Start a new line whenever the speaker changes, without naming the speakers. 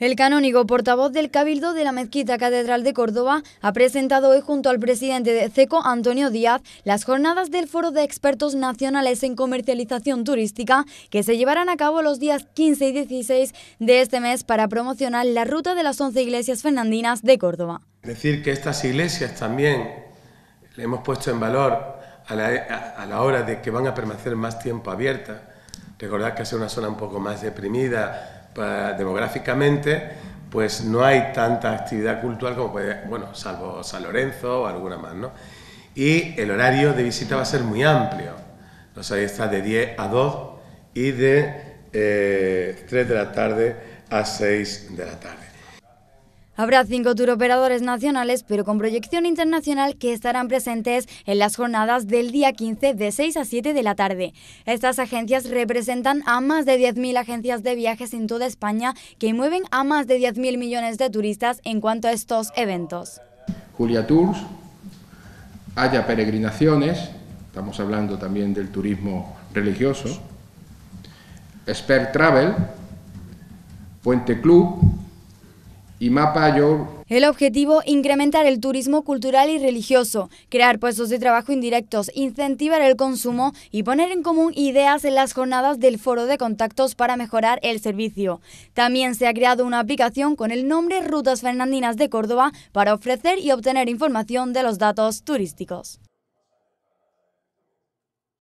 El canónigo portavoz del Cabildo de la Mezquita Catedral de Córdoba ha presentado hoy junto al presidente de CECO, Antonio Díaz, las jornadas del Foro de Expertos Nacionales en Comercialización Turística que se llevarán a cabo los días 15 y 16 de este mes para promocionar la ruta de las 11 iglesias fernandinas de Córdoba.
Decir que estas iglesias también le hemos puesto en valor a la, hora de que van a permanecer más tiempo abiertas. Recordad que es una zona un poco más deprimida, demográficamente, pues no hay tanta actividad cultural como puede, bueno, salvo San Lorenzo o alguna más, ¿no? Y el horario de visita va a ser muy amplio. o sea, está de 10 a 2 y de 3 eh, de la tarde a 6 de la tarde.
Habrá cinco operadores nacionales, pero con proyección internacional, que estarán presentes en las jornadas del día 15 de 6 a 7 de la tarde. Estas agencias representan a más de 10.000 agencias de viajes en toda España que mueven a más de 10.000 millones de turistas en cuanto a estos eventos.
Julia Tours, haya peregrinaciones, estamos hablando también del turismo religioso, Expert Travel, Puente Club, el
objetivo, incrementar el turismo cultural y religioso, crear puestos de trabajo indirectos, incentivar el consumo y poner en común ideas en las jornadas del foro de contactos para mejorar el servicio. También se ha creado una aplicación con el nombre Rutas Fernandinas de Córdoba para ofrecer y obtener información de los datos turísticos.